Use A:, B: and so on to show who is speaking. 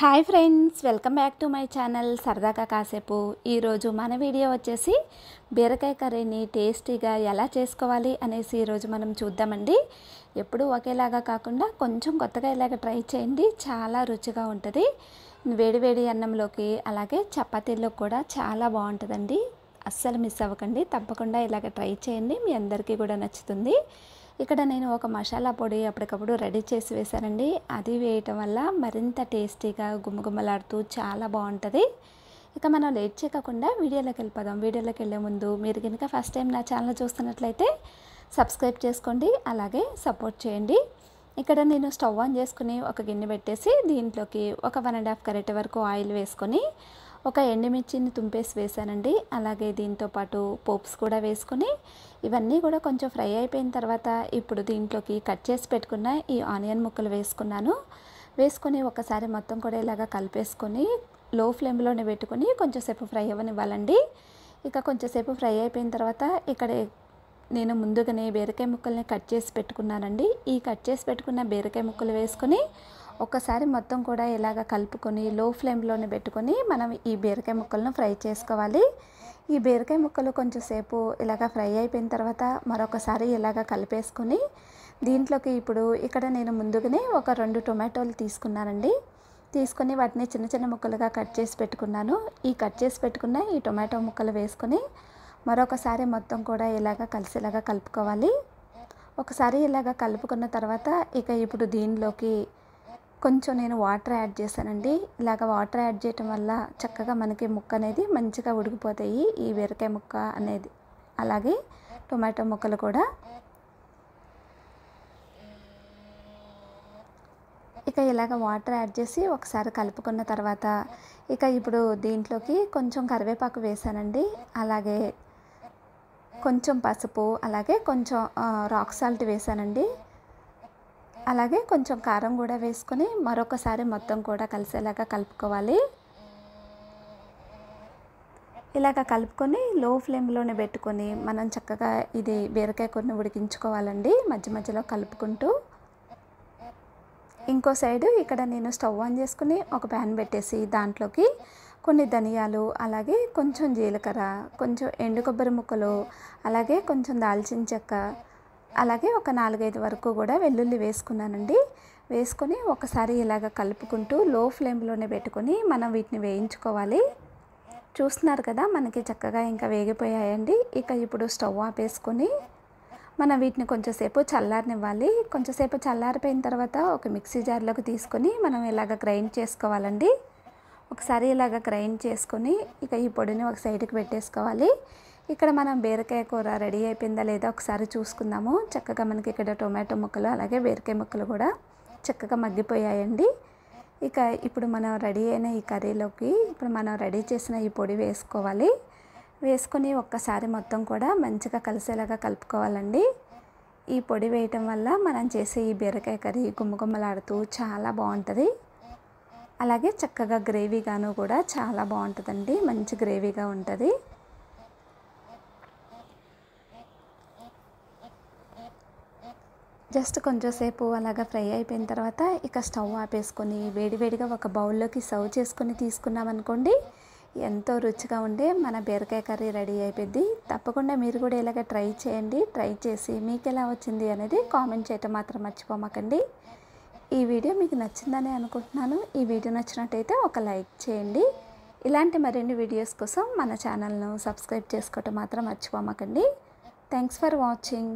A: hi friends welcome back to my channel సరదాగా కాసేపు ఈరోజు మన వీడియో వచ్చేసి బీరకాయ కర్రీని టేస్టీగా ఎలా చేసుకోవాలి అనేసి ఈరోజు మనం చూద్దామండి ఎప్పుడూ ఒకేలాగా కాకుండా కొంచెం కొత్తగా ఇలాగ ట్రై చేయండి చాలా రుచిగా ఉంటుంది వేడివేడి అన్నంలోకి అలాగే చపాతీల్లో కూడా చాలా బాగుంటుందండి అస్సలు మిస్ అవ్వకండి తప్పకుండా ఇలాగ ట్రై చేయండి మీ అందరికీ కూడా నచ్చుతుంది ఇక్కడ నేను ఒక మసాలా పొడి అప్పటికప్పుడు రెడీ చేసి వేశానండి అది వేయటం వల్ల మరింత టేస్టీగా గుమ్మగుమ్మలాడుతూ చాలా బాగుంటుంది ఇక మనం లేట్ చేయకుండా వీడియోలోకి వెళ్ళిపోదాం వీడియోలోకి వెళ్ళే ముందు మీరు కనుక ఫస్ట్ టైం నా ఛానల్ చూస్తున్నట్లయితే సబ్స్క్రైబ్ చేసుకోండి అలాగే సపోర్ట్ చేయండి ఇక్కడ నేను స్టవ్ ఆన్ చేసుకుని ఒక గిన్నె పెట్టేసి దీంట్లోకి ఒక వన్ అండ్ హాఫ్ కరెట్ వరకు ఆయిల్ వేసుకొని ఒక ఎండుమిర్చిని తుంపేసి వేసానండి అలాగే దీంతోపాటు పోప్స్ కూడా వేసుకుని ఇవన్నీ కూడా కొంచెం ఫ్రై అయిపోయిన తర్వాత ఇప్పుడు దీంట్లోకి కట్ చేసి పెట్టుకున్న ఈ ఆనియన్ ముక్కలు వేసుకున్నాను వేసుకొని ఒకసారి మొత్తం కూడా ఇలాగా కలిపేసుకొని లో ఫ్లేమ్లోనే పెట్టుకొని కొంచెంసేపు ఫ్రై అవ్వనివ్వాలండి ఇక కొంచెంసేపు ఫ్రై అయిపోయిన తర్వాత ఇక్కడ నేను ముందుగానే బీరకాయ ముక్కల్ని కట్ చేసి పెట్టుకున్నానండి ఈ కట్ చేసి పెట్టుకున్న బీరకాయ ముక్కలు వేసుకొని ఒక్కసారి మొత్తం కూడా ఇలాగ కలుపుకొని లో ఫ్లేమ్లోనే పెట్టుకొని మనం ఈ బీరకాయ ముక్కలను ఫ్రై చేసుకోవాలి ఈ బీరకాయ ముక్కలు కొంచెంసేపు ఇలాగ ఫ్రై అయిపోయిన తర్వాత మరొకసారి ఇలాగ కలిపేసుకొని దీంట్లోకి ఇప్పుడు ఇక్కడ నేను ముందుగానే ఒక రెండు టొమాటోలు తీసుకున్నానండి తీసుకొని వాటిని చిన్న చిన్న ముక్కలుగా కట్ చేసి పెట్టుకున్నాను ఈ కట్ చేసి పెట్టుకున్న ఈ టొమాటో ముక్కలు వేసుకొని మరొకసారి మొత్తం కూడా ఇలాగ కలిసేలాగా కలుపుకోవాలి ఒకసారి ఇలాగ కలుపుకున్న తర్వాత ఇక ఇప్పుడు దీనిలోకి కొంచెం నేను వాటర్ యాడ్ చేశానండి ఇలాగ వాటర్ యాడ్ చేయటం వల్ల చక్కగా మనకి ముక్క అనేది మంచిగా ఉడికిపోతాయి ఈ బీరకాయ ముక్క అనేది అలాగే టొమాటో ముక్కలు కూడా ఇక ఇలాగ వాటర్ యాడ్ చేసి ఒకసారి కలుపుకున్న తర్వాత ఇక ఇప్పుడు దీంట్లోకి కొంచెం కరివేపాకు వేసానండి అలాగే కొంచెం పసుపు అలాగే కొంచెం రాక్ సాల్ట్ వేసానండి అలాగే కొంచెం కారం కూడా వేసుకొని మరొకసారి మొత్తం కూడా కలిసేలాగా కలుపుకోవాలి ఇలాగ కలుపుకొని లో ఫ్లేమ్లోనే పెట్టుకొని మనం చక్కగా ఇది బీరకాయ కొన్ని ఉడికించుకోవాలండి మధ్య మధ్యలో కలుపుకుంటూ ఇంకో సైడు ఇక్కడ నేను స్టవ్ ఆన్ చేసుకుని ఒక ప్యాన్ పెట్టేసి దాంట్లోకి కొన్ని ధనియాలు అలాగే కొంచెం జీలకర్ర కొంచెం ఎండు కొబ్బరి ముక్కలు అలాగే కొంచెం దాల్చిన చెక్క అలాగే ఒక నాలుగైదు వరకు కూడా వెల్లుల్లి వేసుకున్నానండి వేసుకొని ఒకసారి ఇలాగ కలుపుకుంటూ లో ఫ్లేమ్లోనే పెట్టుకొని మనం వీటిని వేయించుకోవాలి చూస్తున్నారు కదా మనకి చక్కగా ఇంకా వేగిపోయాయండి ఇక ఇప్పుడు స్టవ్ ఆపేసుకొని మనం వీటిని కొంచెంసేపు చల్లారనివ్వాలి కొంచెంసేపు చల్లారిపోయిన తర్వాత ఒక మిక్సీ జార్లోకి తీసుకొని మనం ఇలాగ గ్రైండ్ చేసుకోవాలండి ఒకసారి ఇలాగ గ్రైండ్ చేసుకొని ఇక ఈ పొడిని ఒక సైడ్కి పెట్టేసుకోవాలి ఇక్కడ మనం బీరకాయ కూర రెడీ అయిపోయిందా లేదా ఒకసారి చూసుకుందాము చక్కగా మనకి ఇక్కడ టొమాటో ముక్కలు అలాగే బీరకాయ ముక్కలు కూడా చక్కగా మగ్గిపోయాయండి ఇక ఇప్పుడు మనం రెడీ అయిన ఈ కర్రీలోకి ఇప్పుడు మనం రెడీ చేసిన ఈ పొడి వేసుకోవాలి వేసుకొని ఒక్కసారి మొత్తం కూడా మంచిగా కలిసేలాగా కలుపుకోవాలండి ఈ పొడి వేయటం వల్ల మనం చేసే ఈ బీరకాయ కర్రీ గుమ్మగుమ్మలాడుతూ చాలా బాగుంటుంది అలాగే చక్కగా గ్రేవీగాను కూడా చాలా బాగుంటుందండి మంచి గ్రేవీగా ఉంటుంది జస్ట్ కొంచెంసేపు అలాగా ఫ్రై అయిపోయిన తర్వాత ఇక స్టవ్ ఆపేసుకొని వేడివేడిగా ఒక బౌల్లోకి సర్వ్ చేసుకొని తీసుకున్నామనుకోండి ఎంతో రుచిగా ఉండే మన బీరకాయ కర్రీ రెడీ అయిపోయింది తప్పకుండా మీరు కూడా ఇలాగ ట్రై చేయండి ట్రై చేసి మీకు ఎలా వచ్చింది అనేది కామెంట్ చేయటం మాత్రం మర్చిపోమాకండి ఈ వీడియో మీకు నచ్చిందని అనుకుంటున్నాను ఈ వీడియో నచ్చినట్టయితే ఒక లైక్ చేయండి ఇలాంటి మరిన్ని వీడియోస్ కోసం మన ఛానల్ను సబ్స్క్రైబ్ చేసుకోవటం మాత్రం మర్చిపోమాకండి థ్యాంక్స్ ఫర్ వాచింగ్